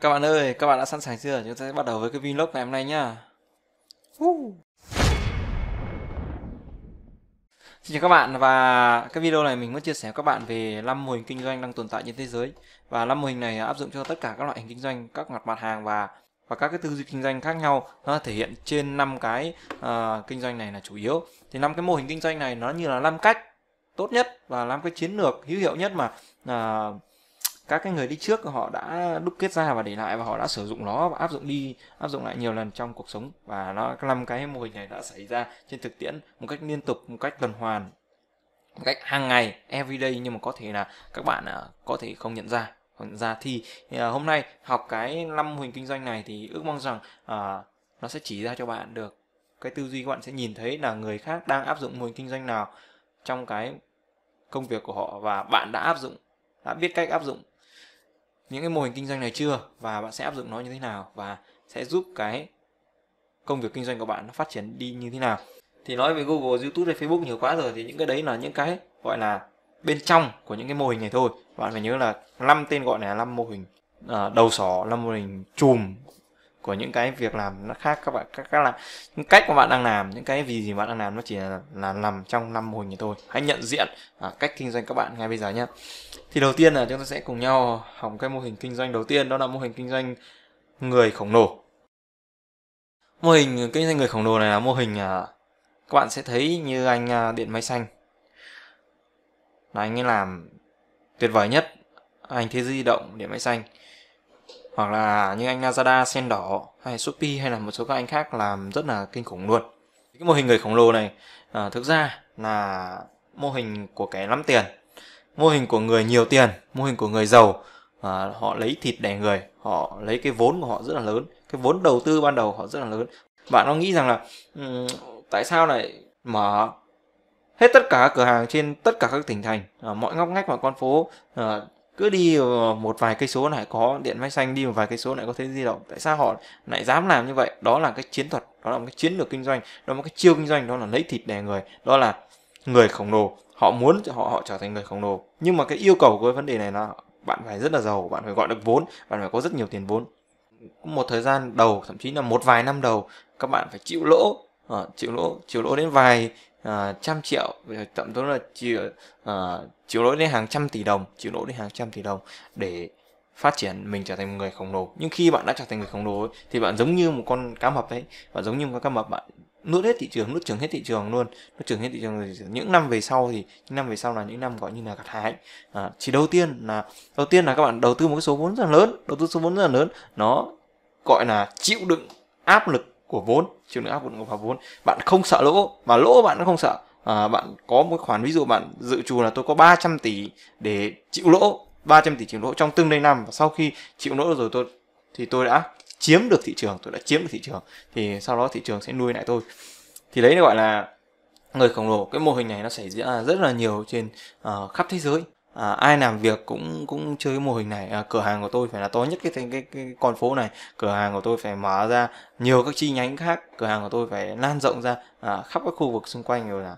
Các bạn ơi, các bạn đã sẵn sàng chưa? Chúng ta sẽ bắt đầu với cái vlog ngày hôm nay nhá. Uh. Xin chào các bạn và cái video này mình muốn chia sẻ với các bạn về 5 mô hình kinh doanh đang tồn tại trên thế giới và 5 mô hình này áp dụng cho tất cả các loại hình kinh doanh, các mặt mặt hàng và và các cái tư duy kinh doanh khác nhau nó thể hiện trên 5 cái uh, kinh doanh này là chủ yếu. Thì năm cái mô hình kinh doanh này nó như là năm cách tốt nhất và làm cái chiến lược hữu hiệu nhất mà uh, các cái người đi trước họ đã đúc kết ra và để lại và họ đã sử dụng nó và áp dụng đi áp dụng lại nhiều lần trong cuộc sống và nó năm cái mô hình này đã xảy ra trên thực tiễn một cách liên tục một cách tuần hoàn một cách hàng ngày everyday nhưng mà có thể là các bạn à, có thể không nhận ra không nhận ra thì à, hôm nay học cái năm mô hình kinh doanh này thì ước mong rằng uh, nó sẽ chỉ ra cho bạn được cái tư duy các bạn sẽ nhìn thấy là người khác đang áp dụng mô hình kinh doanh nào trong cái công việc của họ và bạn đã áp dụng đã biết cách áp dụng những cái mô hình kinh doanh này chưa và bạn sẽ áp dụng nó như thế nào và sẽ giúp cái công việc kinh doanh của bạn nó phát triển đi như thế nào thì nói về Google, YouTube hay Facebook nhiều quá rồi thì những cái đấy là những cái gọi là bên trong của những cái mô hình này thôi bạn phải nhớ là năm tên gọi này là năm mô hình à, đầu sỏ năm mô hình chùm của những cái việc làm nó khác các bạn các các là những cách mà bạn đang làm những cái vì gì bạn đang làm nó chỉ là, là nằm trong năm mô hình này thôi hãy nhận diện à, cách kinh doanh các bạn ngay bây giờ nhé thì đầu tiên là chúng ta sẽ cùng nhau học cái mô hình kinh doanh đầu tiên đó là mô hình kinh doanh người khổng lồ mô hình kinh doanh người khổng lồ này là mô hình à, các bạn sẽ thấy như anh à, điện máy xanh là anh ấy làm tuyệt vời nhất anh thế di động điện máy xanh hoặc là như anh Lazada, Sen Đỏ hay Shopee hay là một số các anh khác làm rất là kinh khủng luôn. Cái mô hình người khổng lồ này à, thực ra là mô hình của kẻ lắm tiền, mô hình của người nhiều tiền, mô hình của người giàu. À, họ lấy thịt đẻ người, họ lấy cái vốn của họ rất là lớn, cái vốn đầu tư ban đầu họ rất là lớn. Bạn nó nghĩ rằng là um, tại sao lại mở hết tất cả cửa hàng trên tất cả các tỉnh thành ở à, mọi ngóc ngách mọi con phố ở à, cứ đi một vài cây số lại có điện máy xanh đi một vài cây số lại có thế di động tại sao họ lại dám làm như vậy đó là cái chiến thuật đó là một cái chiến lược kinh doanh đó là một cái chiêu kinh doanh đó là lấy thịt đè người đó là người khổng lồ họ muốn họ họ trở thành người khổng lồ nhưng mà cái yêu cầu của cái vấn đề này là bạn phải rất là giàu bạn phải gọi được vốn bạn phải có rất nhiều tiền vốn một thời gian đầu thậm chí là một vài năm đầu các bạn phải chịu lỗ ờ, chịu lỗ chịu lỗ đến vài uh, trăm triệu tạm chí là chịu uh, ờ, chịu lỗi đến hàng trăm tỷ đồng chịu lỗi đến hàng trăm tỷ đồng để phát triển mình trở thành một người khổng lồ nhưng khi bạn đã trở thành người khổng lồ ấy, thì bạn giống như một con cá mập đấy bạn giống như một con cá mập bạn nuốt hết thị trường nuốt trường hết thị trường luôn nuốt trường hết thị trường những năm về sau thì những năm về sau là những năm gọi như là gặt hái à, chỉ đầu tiên là đầu tiên là các bạn đầu tư một cái số vốn rất là lớn đầu tư số vốn rất là lớn nó gọi là chịu đựng áp lực của vốn chịu nữa áp dụng vào vốn bạn không sợ lỗ và lỗ bạn cũng không sợ à, bạn có một khoản ví dụ bạn dự trù là tôi có 300 tỷ để chịu lỗ 300 tỷ chịu lỗ trong tương lai năm và sau khi chịu lỗ rồi tôi thì tôi đã chiếm được thị trường tôi đã chiếm được thị trường thì sau đó thị trường sẽ nuôi lại tôi thì đấy gọi là người khổng lồ cái mô hình này nó xảy ra rất là nhiều trên uh, khắp thế giới à, ai làm việc cũng cũng chơi cái mô hình này à, cửa hàng của tôi phải là to nhất cái, cái cái cái con phố này cửa hàng của tôi phải mở ra nhiều các chi nhánh khác cửa hàng của tôi phải lan rộng ra à, khắp các khu vực xung quanh rồi là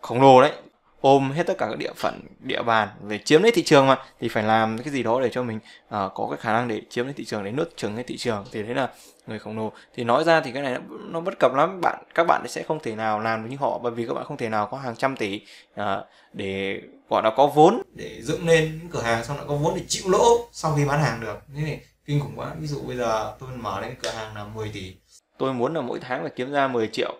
khổng lồ đấy ôm hết tất cả các địa phận địa bàn về chiếm lấy thị trường mà thì phải làm cái gì đó để cho mình uh, có cái khả năng để chiếm lấy thị trường để nuốt chừng cái thị trường thì đấy là người khổng lồ thì nói ra thì cái này nó bất cập lắm bạn các bạn sẽ không thể nào làm như họ bởi vì các bạn không thể nào có hàng trăm tỷ uh, để gọi là có vốn để dựng lên những cửa hàng xong lại có vốn để chịu lỗ sau khi bán hàng được thế này kinh khủng quá ví dụ bây giờ tôi mở lên cửa hàng là 10 tỷ tôi muốn là mỗi tháng phải kiếm ra 10 triệu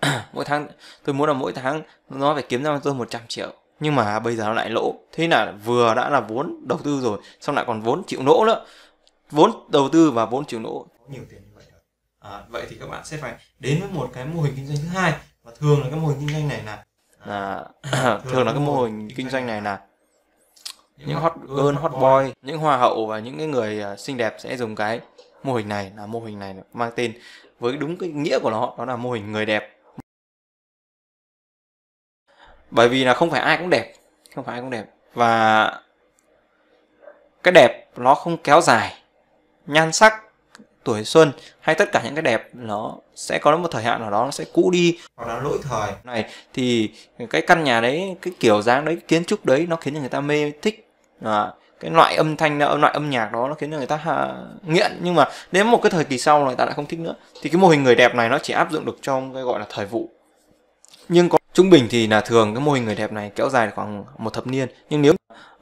mỗi tháng tôi muốn là mỗi tháng nó phải kiếm ra cho tôi 100 triệu nhưng mà bây giờ nó lại lỗ thế là vừa đã là vốn đầu tư rồi xong lại còn vốn chịu lỗ nữa vốn đầu tư và vốn chịu lỗ nhiều tiền như vậy à, vậy thì các bạn sẽ phải đến với một cái mô hình kinh doanh thứ hai và thường là cái mô hình kinh doanh này là à, thường, thường là cái mô hình kinh doanh này là những hot girl, hot boy, những hoa hậu và những cái người à, xinh đẹp sẽ dùng cái mô hình này là mô hình này mang tên với đúng cái nghĩa của nó đó là mô hình người đẹp bởi vì là không phải ai cũng đẹp không phải ai cũng đẹp và cái đẹp nó không kéo dài nhan sắc tuổi xuân hay tất cả những cái đẹp nó sẽ có một thời hạn nào đó nó sẽ cũ đi hoặc là lỗi thời này thì cái căn nhà đấy cái kiểu dáng đấy cái kiến trúc đấy nó khiến cho người ta mê thích à, cái loại âm thanh loại âm nhạc đó nó khiến cho người ta ha, nghiện nhưng mà đến một cái thời kỳ sau người ta lại không thích nữa thì cái mô hình người đẹp này nó chỉ áp dụng được trong cái gọi là thời vụ nhưng có trung bình thì là thường cái mô hình người đẹp này kéo dài khoảng một thập niên nhưng nếu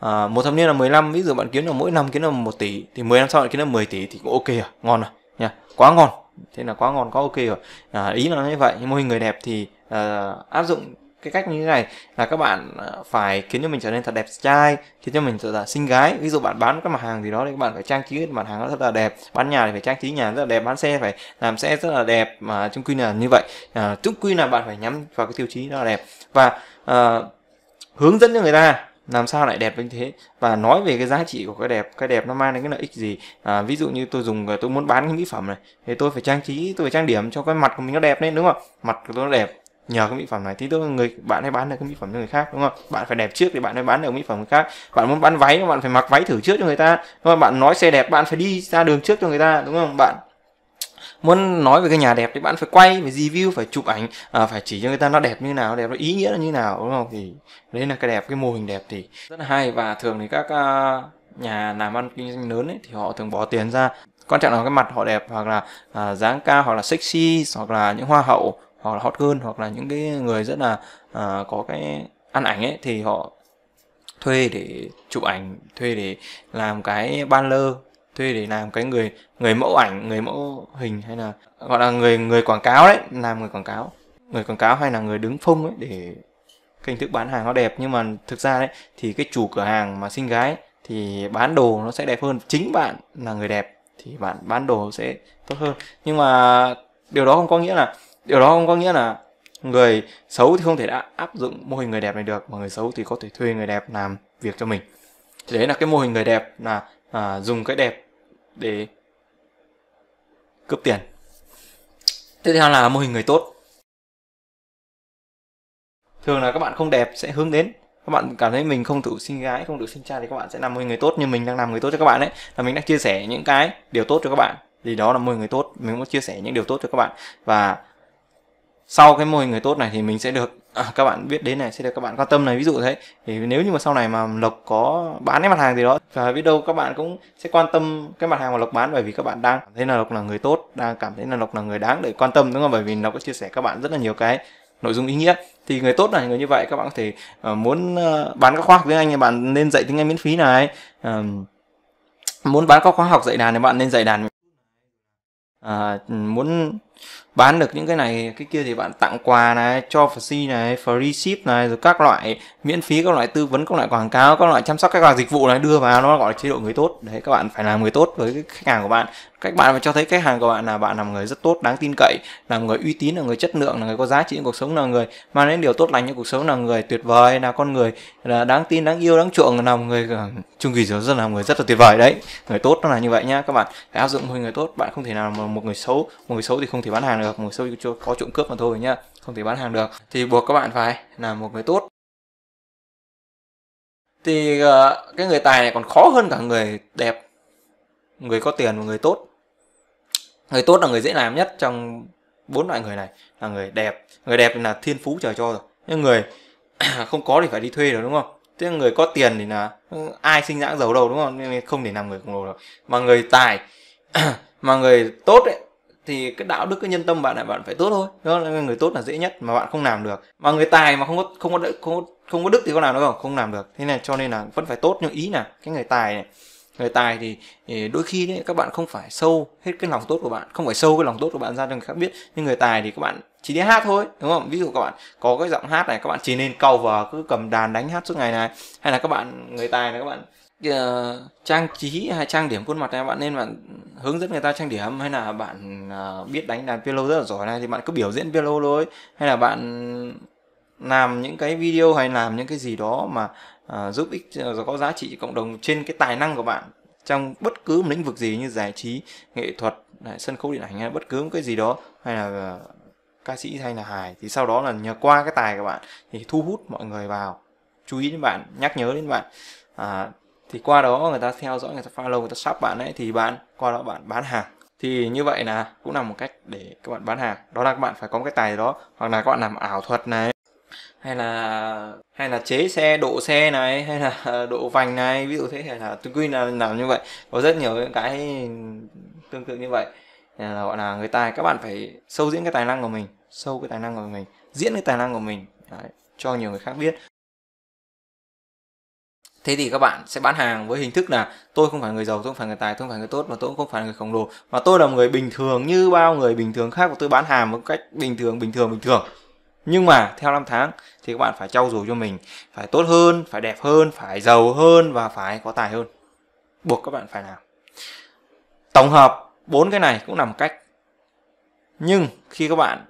à, một thập niên là 15 ví dụ bạn kiếm được mỗi năm kiếm được một tỷ thì 10 năm sau bạn kiếm được 10 tỷ thì cũng ok rồi ngon rồi nha quá ngon thế là quá ngon có ok rồi à, ý là như vậy nhưng mô hình người đẹp thì à, áp dụng cái cách như thế này là các bạn ờ, phải khiến cho mình trở nên thật đẹp trai khiến cho mình thật là xinh gái ví dụ bạn bán các mặt hàng gì đó thì các bạn phải trang trí cái mặt hàng rất là đẹp bán nhà thì phải trang trí nhà rất là đẹp bán xe phải làm xe rất là đẹp mà chung quy là như vậy à, chung quy là bạn phải nhắm vào cái tiêu chí đó là đẹp và à, hướng dẫn cho người ta làm sao lại đẹp như thế và nói về cái giá trị của cái đẹp cái đẹp nó mang đến cái lợi ích gì à, ví dụ như tôi dùng tôi muốn bán cái mỹ phẩm này thì tôi phải trang trí tôi phải trang điểm cho cái mặt của mình nó đẹp lên đúng không mặt của tôi nó đẹp nhờ cái mỹ phẩm này thì tức là người bạn hay bán được cái mỹ phẩm cho người khác đúng không bạn phải đẹp trước để bạn mới bán được mỹ phẩm người khác bạn muốn bán váy bạn phải mặc váy thử trước cho người ta đúng không? bạn nói xe đẹp bạn phải đi ra đường trước cho người ta đúng không bạn muốn nói về cái nhà đẹp thì bạn phải quay phải review phải chụp ảnh à, phải chỉ cho người ta nó đẹp như nào đẹp nó ý nghĩa nó như nào đúng không thì đấy là cái đẹp cái mô hình đẹp thì rất là hay và thường thì các uh, nhà làm ăn kinh doanh lớn ấy, thì họ thường bỏ tiền ra quan trọng là cái mặt họ đẹp hoặc là à, dáng cao hoặc là sexy hoặc là những hoa hậu hoặc là hot girl hoặc là những cái người rất là à, có cái ăn ảnh ấy thì họ thuê để chụp ảnh thuê để làm cái banner thuê để làm cái người người mẫu ảnh người mẫu hình hay là gọi là người người quảng cáo đấy làm người quảng cáo người quảng cáo hay là người đứng phông ấy để cái thức bán hàng nó đẹp nhưng mà thực ra đấy thì cái chủ cửa hàng mà xinh gái thì bán đồ nó sẽ đẹp hơn chính bạn là người đẹp thì bạn bán đồ sẽ tốt hơn nhưng mà điều đó không có nghĩa là điều đó không có nghĩa là người xấu thì không thể đã áp dụng mô hình người đẹp này được mà người xấu thì có thể thuê người đẹp làm việc cho mình thì đấy là cái mô hình người đẹp là à, dùng cái đẹp để cướp tiền tiếp theo là mô hình người tốt thường là các bạn không đẹp sẽ hướng đến các bạn cảm thấy mình không đủ sinh gái không đủ sinh trai thì các bạn sẽ làm mô hình người tốt Như mình đang làm người tốt cho các bạn đấy là mình đang chia sẻ những cái điều tốt cho các bạn thì đó là mô hình người tốt mình muốn chia sẻ những điều tốt cho các bạn và sau cái mô hình người tốt này thì mình sẽ được à, các bạn biết đến này sẽ được các bạn quan tâm này ví dụ thế thì nếu như mà sau này mà lộc có bán cái mặt hàng gì đó và biết đâu các bạn cũng sẽ quan tâm cái mặt hàng mà lộc bán bởi vì các bạn đang cảm thấy là lộc là người tốt đang cảm thấy là lộc là người đáng để quan tâm đúng không bởi vì lộc có chia sẻ các bạn rất là nhiều cái nội dung ý nghĩa thì người tốt là người như vậy các bạn có thể uh, muốn uh, bán các khoa học tiếng anh thì bạn nên dạy tiếng anh miễn phí này uh, muốn bán các khóa học dạy đàn thì bạn nên dạy đàn uh, muốn bán được những cái này cái kia thì bạn tặng quà này cho free này free ship này rồi các loại miễn phí các loại tư vấn các loại quảng cáo các loại chăm sóc các loại dịch vụ này đưa vào nó gọi là chế độ người tốt đấy các bạn phải làm người tốt với cái khách hàng của bạn cách bạn phải cho thấy khách hàng của bạn là bạn là người rất tốt đáng tin cậy là người uy tín là người chất lượng là người có giá trị trong cuộc sống là người mang đến điều tốt lành trong cuộc sống là người tuyệt vời là con người là đáng tin đáng yêu đáng chuộng là một người ờ, chung kỳ rất là người rất là tuyệt vời đấy người tốt nó là như vậy nhá các bạn phải áp dụng một người tốt bạn không thể nào mà một người xấu một người xấu thì không thể thể bán hàng được một số có trộm cướp mà thôi nhá không thể bán hàng được thì buộc các bạn phải là một người tốt thì ờ, cái người tài này còn khó hơn cả người đẹp người có tiền và người tốt người tốt là người dễ làm nhất trong bốn loại người này là người đẹp người đẹp là thiên phú trời cho rồi nhưng người không có thì phải đi thuê rồi đúng không thế người có tiền thì là ừ, ai sinh ra giàu đâu đúng không nên không thể làm người khổng lồ được mà người tài mà người tốt ấy thì cái đạo đức cái nhân tâm bạn là bạn phải tốt thôi đó là người tốt là dễ nhất mà bạn không làm được mà người tài mà không có không có không có, không có đức thì có làm được không không làm được thế này cho nên là vẫn phải tốt nhưng ý là cái người tài này người tài thì, thì đôi khi đấy, các bạn không phải sâu hết cái lòng tốt của bạn không phải sâu cái lòng tốt của bạn ra cho người khác biết nhưng người tài thì các bạn chỉ đi hát thôi đúng không ví dụ các bạn có cái giọng hát này các bạn chỉ nên cover cứ cầm đàn đánh hát suốt ngày này hay là các bạn người tài là các bạn uh, trang trí hay trang điểm khuôn mặt này bạn nên bạn hướng dẫn người ta trang điểm hay là bạn uh, biết đánh đàn piano rất là giỏi này thì bạn cứ biểu diễn piano thôi hay là bạn làm những cái video hay làm những cái gì đó mà uh, giúp ích uh, có giá trị cộng đồng trên cái tài năng của bạn trong bất cứ một lĩnh vực gì như giải trí nghệ thuật này, sân khấu điện ảnh hay bất cứ một cái gì đó hay là uh, ca sĩ hay là hài thì sau đó là nhờ qua cái tài của bạn thì thu hút mọi người vào chú ý đến bạn nhắc nhớ đến bạn à, thì qua đó người ta theo dõi người ta follow người ta shop bạn ấy thì bạn qua đó bạn bán hàng thì như vậy là cũng là một cách để các bạn bán hàng đó là các bạn phải có một cái tài đó hoặc là các bạn làm ảo thuật này hay là hay là chế xe độ xe này hay là độ vành này ví dụ thế hay là tôi quy là làm như vậy có rất nhiều những cái tương tự như vậy là gọi là người ta các bạn phải sâu diễn cái tài năng của mình sâu cái tài năng của mình diễn cái tài năng của mình Đấy, cho nhiều người khác biết thế thì các bạn sẽ bán hàng với hình thức là tôi không phải người giàu tôi không phải người tài tôi không phải người tốt và tôi cũng không phải người khổng lồ mà tôi là một người bình thường như bao người bình thường khác và tôi bán hàng một cách bình thường bình thường bình thường nhưng mà theo năm tháng thì các bạn phải trau dồi cho mình phải tốt hơn phải đẹp hơn phải giàu hơn và phải có tài hơn buộc các bạn phải làm tổng hợp bốn cái này cũng là một cách nhưng khi các bạn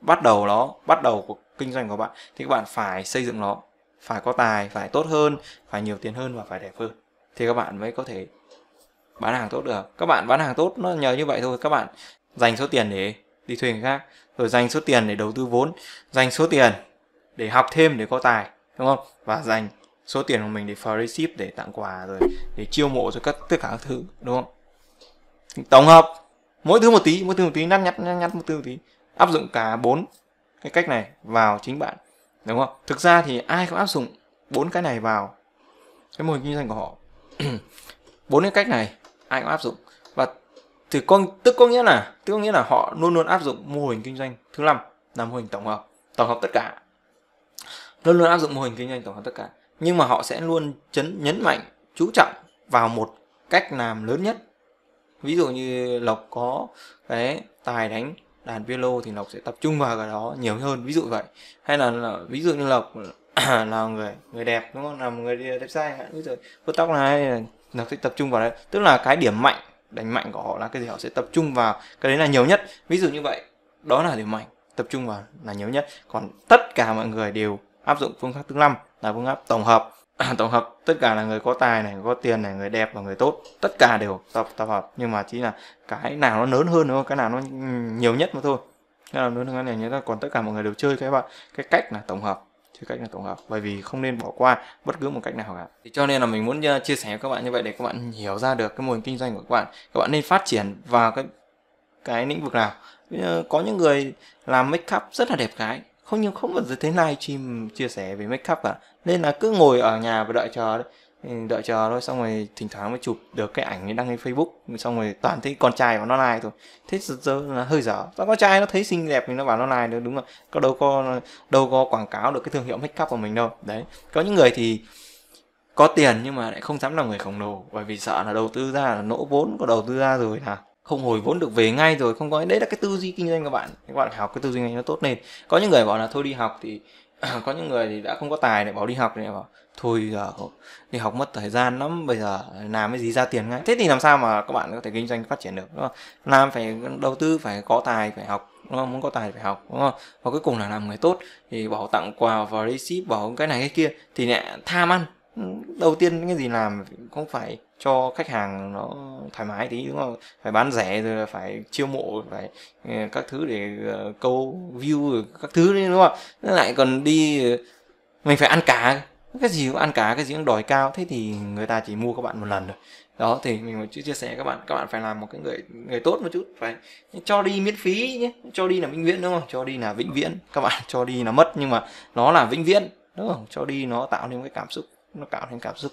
bắt đầu nó bắt đầu cuộc kinh doanh của bạn thì các bạn phải xây dựng nó phải có tài phải tốt hơn phải nhiều tiền hơn và phải đẹp hơn thì các bạn mới có thể bán hàng tốt được các bạn bán hàng tốt nó nhờ như vậy thôi các bạn dành số tiền để đi thuê người khác rồi dành số tiền để đầu tư vốn dành số tiền để học thêm để có tài đúng không và dành số tiền của mình để free ship để tặng quà rồi để chiêu mộ cho các tất cả các thứ đúng không tổng hợp mỗi thứ một tí mỗi thứ một tí nát nhắt nhắt, nhắt một thứ một tí áp dụng cả bốn cái cách này vào chính bạn đúng không thực ra thì ai cũng áp dụng bốn cái này vào cái mô hình kinh doanh của họ bốn cái cách này ai cũng áp dụng và thì con tức có nghĩa là tức có nghĩa là họ luôn luôn áp dụng mô hình kinh doanh thứ năm là mô hình tổng hợp tổng hợp tất cả luôn luôn áp dụng mô hình kinh doanh tổng hợp tất cả nhưng mà họ sẽ luôn chấn nhấn mạnh chú trọng vào một cách làm lớn nhất ví dụ như lộc có cái tài đánh đàn piano thì lộc sẽ tập trung vào cái đó nhiều hơn ví dụ vậy hay là, là ví dụ như lộc là người người đẹp đúng không là một người đẹp trai ví dụ vuốt tóc này lộc sẽ tập trung vào đấy tức là cái điểm mạnh đánh mạnh của họ là cái gì họ sẽ tập trung vào cái đấy là nhiều nhất ví dụ như vậy đó là điểm mạnh tập trung vào là nhiều nhất còn tất cả mọi người đều áp dụng phương pháp thứ năm là phương pháp tổng hợp tổng hợp tất cả là người có tài này người có tiền này người đẹp và người tốt tất cả đều tập tập hợp nhưng mà chỉ là cái nào nó lớn hơn thôi cái nào nó nhiều nhất mà thôi cái nào lớn hơn cái này nhớ còn tất cả mọi người đều chơi cái bạn cái cách là tổng hợp chơi cách là tổng hợp bởi vì không nên bỏ qua bất cứ một cách nào cả thì cho nên là mình muốn ờ, chia sẻ với các bạn như vậy để các bạn hiểu ra được cái mô hình kinh doanh của các bạn các bạn nên phát triển vào cái cái lĩnh vực nào ờ, có những người làm make up rất là đẹp gái không nhưng không bao giờ thấy live stream chia sẻ về make up cả nên là cứ ngồi ở nhà và đợi chờ ừ, đợi chờ thôi xong rồi thỉnh thoảng mới chụp được cái ảnh ấy đăng lên facebook xong rồi toàn thấy con trai của nó like thôi thế giờ là hơi dở và con trai nó thấy xinh đẹp thì nó bảo nó like được đúng rồi có đâu có đâu có quảng cáo được cái thương hiệu make up của mình đâu đấy có những người thì có tiền nhưng mà lại không dám làm người khổng lồ bởi vì sợ là đầu tư ra là nỗ vốn có đầu tư ra rồi là không hồi vốn được về ngay rồi không có đấy là cái tư duy kinh doanh của bạn các bạn học cái tư duy này nó tốt lên có những người bảo là thôi đi học thì có những người thì đã không có tài để bảo đi học thì bảo thôi giờ đi học mất thời gian lắm bây giờ làm cái gì ra tiền ngay thế thì làm sao mà các bạn có thể kinh doanh phát triển được đúng không? làm phải đầu tư phải có tài phải học đúng không? muốn có tài phải học đúng không và cuối cùng là làm người tốt thì bảo tặng quà vào và ship bảo cái này cái kia thì lại tham ăn đầu tiên cái gì làm không phải cho khách hàng nó thoải mái tí đúng không phải bán rẻ rồi là phải chiêu mộ phải ờ, các thứ để ờ, câu view rồi các thứ đấy đúng không lại còn đi ờ, mình phải ăn cá cái gì cũng ăn cá cái gì cũng đòi cao thế thì người ta chỉ mua các bạn một lần rồi đó thì mình chia sẻ các bạn các bạn phải làm một cái người người tốt một chút phải cho đi miễn phí nhé cho đi là vĩnh viễn đúng không cho đi là vĩnh viễn các bạn cho đi là mất nhưng mà nó là vĩnh viễn đúng không cho đi nó tạo nên cái cảm xúc nó tạo thành cảm xúc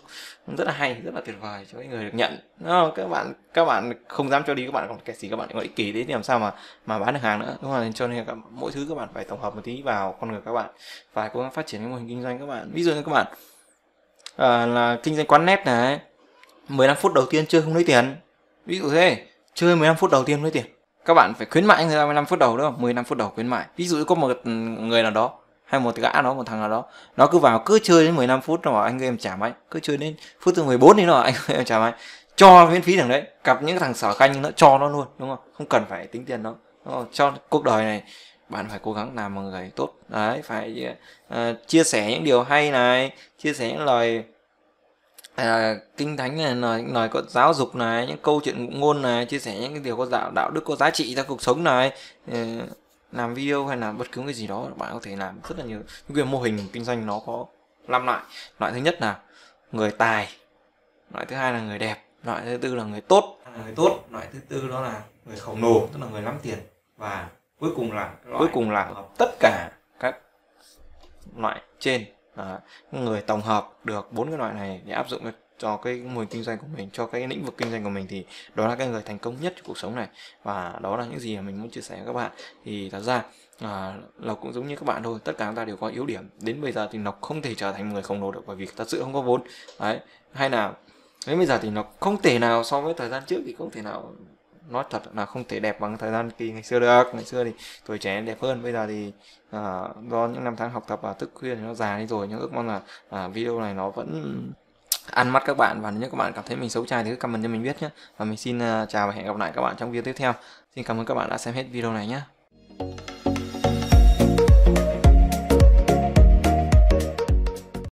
rất là hay rất là tuyệt vời cho người được nhận no, các bạn các bạn không dám cho đi các bạn còn cái gì các bạn gọi ích kỷ đấy thì làm sao mà mà bán được hàng nữa đúng không cho nên là mỗi thứ các bạn phải tổng hợp một tí vào con người các bạn phải cố gắng phát triển cái mô hình kinh doanh các bạn ví dụ như các bạn à, là kinh doanh quán net này 15 phút đầu tiên chơi không lấy tiền ví dụ thế chơi 15 phút đầu tiên không lấy tiền các bạn phải khuyến mại người ta 15 phút đầu đúng không 15 phút đầu khuyến mại ví dụ có một người nào đó hay một gã đó một thằng nào đó nó cứ vào cứ chơi đến 15 phút rồi anh em trả máy cứ chơi đến phút thứ 14 thì nó bảo anh em trả máy cho miễn phí thằng đấy cặp những thằng sở khanh nó cho nó luôn đúng không không cần phải tính tiền đâu cho cuộc đời này bạn phải cố gắng làm một người tốt đấy phải uh, chia sẻ những điều hay này chia sẻ những lời uh, kinh thánh này lời những lời có giáo dục này những câu chuyện ngôn này chia sẻ những cái điều có đạo đạo đức có giá trị ra cuộc sống này uh, làm video hay là bất cứ cái gì đó bạn có thể làm rất là nhiều những cái mô hình kinh doanh nó có năm loại loại thứ nhất là người tài loại thứ hai là người đẹp loại thứ tư là người tốt người tốt loại thứ tư đó là người khổng lồ tức là người lắm tiền và cuối cùng là loại cuối cùng là tất cả các loại trên à, người tổng hợp được bốn cái loại này để áp dụng cho cái mô hình kinh doanh của mình cho cái lĩnh vực kinh doanh của mình thì đó là cái người thành công nhất trong cuộc sống này và đó là những gì mà mình muốn chia sẻ với các bạn thì thật ra à, lộc cũng giống như các bạn thôi tất cả chúng ta đều có yếu điểm đến bây giờ thì lộc không thể trở thành một người khổng lồ được bởi vì thật sự không có vốn đấy hay là đến bây giờ thì nó không thể nào so với thời gian trước thì không thể nào nói thật là không thể đẹp bằng thời gian kỳ ngày xưa được ngày xưa thì tuổi trẻ đẹp hơn bây giờ thì à, do những năm tháng học tập và thức khuya thì nó già đi rồi nhưng ước mong là à, video này nó vẫn ăn mắt các bạn và nếu như các bạn cảm thấy mình xấu trai thì cứ comment cho mình biết nhé và mình xin ờ, chào và hẹn gặp lại các bạn trong video tiếp theo xin cảm ơn các bạn đã xem hết video này nhé